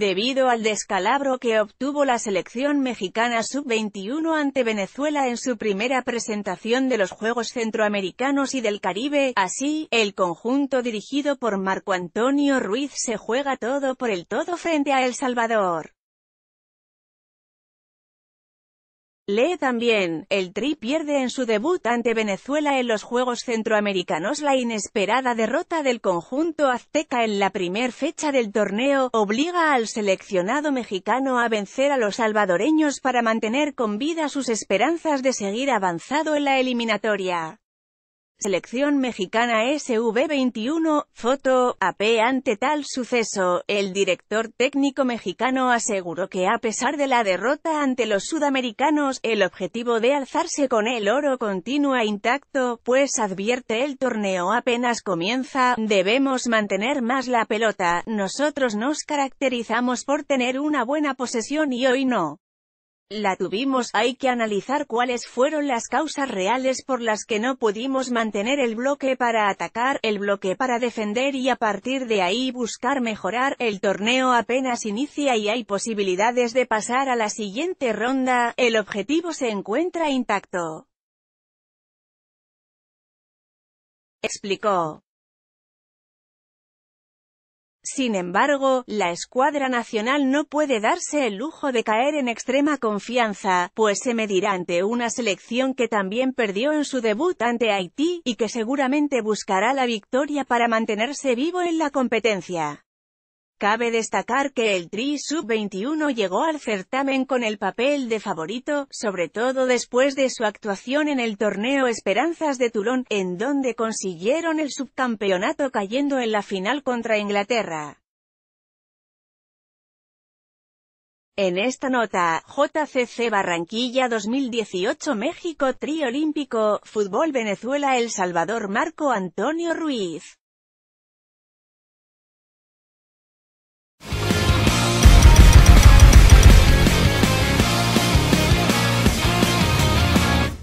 debido al descalabro que obtuvo la selección mexicana sub-21 ante Venezuela en su primera presentación de los Juegos Centroamericanos y del Caribe. Así, el conjunto dirigido por Marco Antonio Ruiz se juega todo por el todo frente a El Salvador. Lee también, el Tri pierde en su debut ante Venezuela en los Juegos Centroamericanos la inesperada derrota del conjunto azteca en la primer fecha del torneo, obliga al seleccionado mexicano a vencer a los salvadoreños para mantener con vida sus esperanzas de seguir avanzado en la eliminatoria. Selección Mexicana SV21, foto, AP ante tal suceso, el director técnico mexicano aseguró que a pesar de la derrota ante los sudamericanos, el objetivo de alzarse con el oro continúa intacto, pues advierte el torneo apenas comienza, debemos mantener más la pelota, nosotros nos caracterizamos por tener una buena posesión y hoy no la tuvimos, hay que analizar cuáles fueron las causas reales por las que no pudimos mantener el bloque para atacar, el bloque para defender y a partir de ahí buscar mejorar, el torneo apenas inicia y hay posibilidades de pasar a la siguiente ronda, el objetivo se encuentra intacto. Explicó. Sin embargo, la escuadra nacional no puede darse el lujo de caer en extrema confianza, pues se medirá ante una selección que también perdió en su debut ante Haití, y que seguramente buscará la victoria para mantenerse vivo en la competencia. Cabe destacar que el Tri Sub-21 llegó al certamen con el papel de favorito, sobre todo después de su actuación en el torneo Esperanzas de Tulón, en donde consiguieron el subcampeonato cayendo en la final contra Inglaterra. En esta nota, JCC Barranquilla 2018 México Triolímpico, Fútbol Venezuela El Salvador Marco Antonio Ruiz